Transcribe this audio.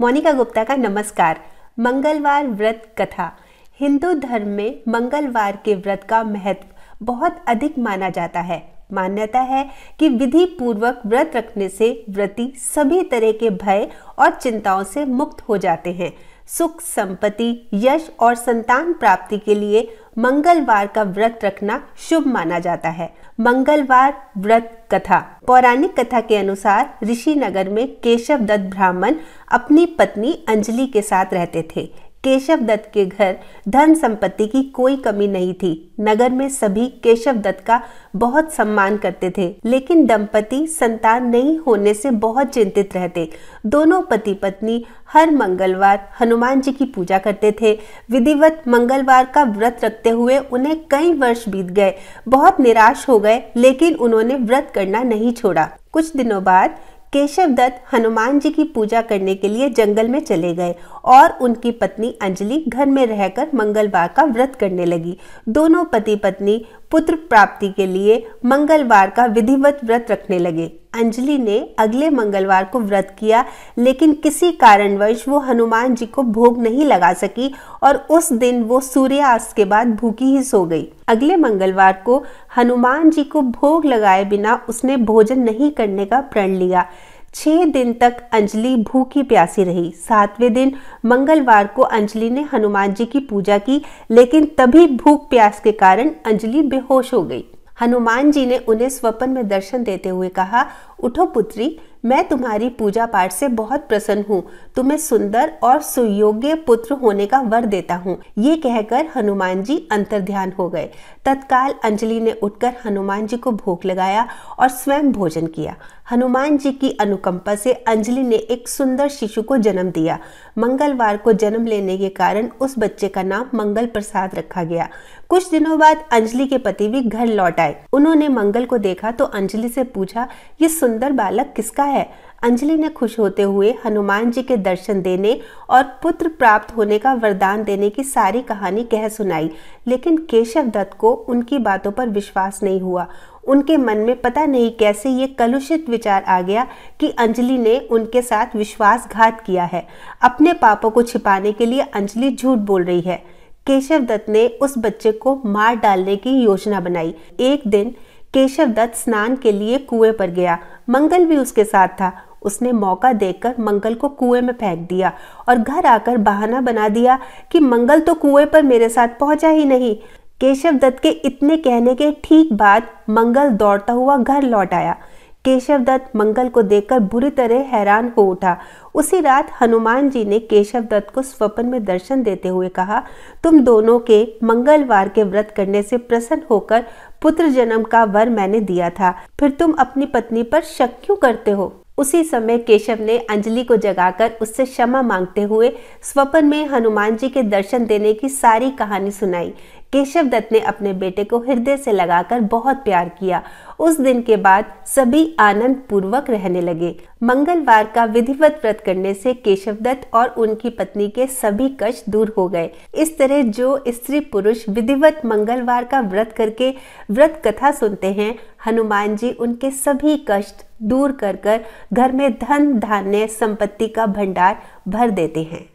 मोनिका गुप्ता का नमस्कार मंगलवार व्रत कथा हिंदू धर्म में मंगलवार के व्रत का महत्व बहुत अधिक माना जाता है मान्यता है कि विधि पूर्वक व्रत रखने से व्रती सभी तरह के भय और चिंताओं से मुक्त हो जाते हैं सुख संपत्ति यश और संतान प्राप्ति के लिए मंगलवार का व्रत रखना शुभ माना जाता है मंगलवार व्रत कथा पौराणिक कथा के अनुसार ऋषि नगर में केशव दत्त ब्राह्मण अपनी पत्नी अंजलि के साथ रहते थे केशव दत्त के घर धन संपत्ति की कोई कमी नहीं थी नगर में सभी केशव दत्त का बहुत सम्मान करते थे लेकिन दंपति संतान नहीं होने से बहुत चिंतित रहते दोनों पति पत्नी हर मंगलवार हनुमान जी की पूजा करते थे विधिवत मंगलवार का व्रत रखते हुए उन्हें कई वर्ष बीत गए बहुत निराश हो गए लेकिन उन्होंने व्रत करना नहीं छोड़ा कुछ दिनों बाद केशव दत्त हनुमान जी की पूजा करने के लिए जंगल में चले गए और उनकी पत्नी अंजलि घर में रहकर मंगलवार का व्रत करने लगी दोनों पति पत्नी पुत्र प्राप्ति के लिए मंगलवार का विधिवत व्रत रखने लगे अंजलि ने अगले मंगलवार को व्रत किया लेकिन किसी कारणवश वो हनुमान जी को भोग नहीं लगा सकी और उस दिन वो सूर्यास्त के बाद भूखी ही सो गई अगले मंगलवार को हनुमान जी को भोग लगाए बिना उसने भोजन नहीं करने का प्रण लिया छह दिन तक अंजलि भूखी प्यासी रही सातवें दिन मंगलवार को अंजलि ने हनुमान जी की पूजा की लेकिन तभी भूख प्यास के कारण अंजलि बेहोश हो गई हनुमान जी ने उन्हें स्वप्न में दर्शन देते हुए कहा उठो पुत्री मैं तुम्हारी पूजा पाठ से बहुत प्रसन्न हूँ तुम्हें सुंदर और सुयोग्य पुत्र होने का वर देता हूँ ये कहकर हनुमान जी अंतर ध्यान हो गए तत्काल अंजलि ने उठकर हनुमान जी को भोग लगाया और स्वयं भोजन किया हनुमान जी की अनुकंपा से अंजलि ने एक सुंदर शिशु को जन्म दिया मंगलवार को जन्म लेने के कारण उस बच्चे का नाम मंगल प्रसाद रखा गया कुछ दिनों बाद अंजलि के पति भी घर लौट आए उन्होंने मंगल को देखा तो अंजलि से पूछा ये सुंदर बालक किसका रहा है अंजलि ने खुश होते हुए हनुमान जी के दर्शन देने और पुत्र प्राप्त होने का वरदान देने की सारी कहानी कह सुनाई लेकिन केशव दत्त को उनकी बातों पर विश्वास नहीं हुआ उनके मन में पता नहीं कैसे ये कलुषित विचार आ गया कि अंजलि ने उनके साथ विश्वासघात किया है अपने पापों को छिपाने के लिए अंजलि झूठ बोल रही है केशव दत्त ने उस बच्चे को मार डालने की योजना बनाई एक दिन केशव दत्त स्नान के लिए कुएं पर गया मंगल भी उसके साथ था उसने मौका देखकर मंगल को कुएं में फेंक दिया और घर आकर बहाना बना दिया कि मंगल तो कुएं पर मेरे साथ पहुंचा ही नहीं केशव दत्त के इतने कहने के ठीक बाद मंगल दौड़ता हुआ घर लौट आया केशव दत्त मंगल को देखकर बुरी तरह हैरान हो उठा उसी रात हनुमान जी ने केशव दत्त को स्वप्न में दर्शन देते हुए कहा तुम दोनों के मंगलवार के व्रत करने से प्रसन्न होकर पुत्र जन्म का वर मैंने दिया था फिर तुम अपनी पत्नी पर शक क्यों करते हो उसी समय केशव ने अंजलि को जगाकर उससे क्षमा मांगते हुए स्वपन में हनुमान जी के दर्शन देने की सारी कहानी सुनाई केशव दत्त ने अपने बेटे को हृदय से लगाकर बहुत प्यार किया उस दिन के बाद सभी आनंद पूर्वक रहने लगे मंगलवार का विधिवत व्रत करने से केशव दत्त और उनकी पत्नी के सभी कष्ट दूर हो गए इस तरह जो स्त्री पुरुष विधिवत मंगलवार का व्रत करके व्रत कथा सुनते हैं हनुमान जी उनके सभी कष्ट दूर कर कर घर में धन धान्य संपत्ति का भंडार भर देते हैं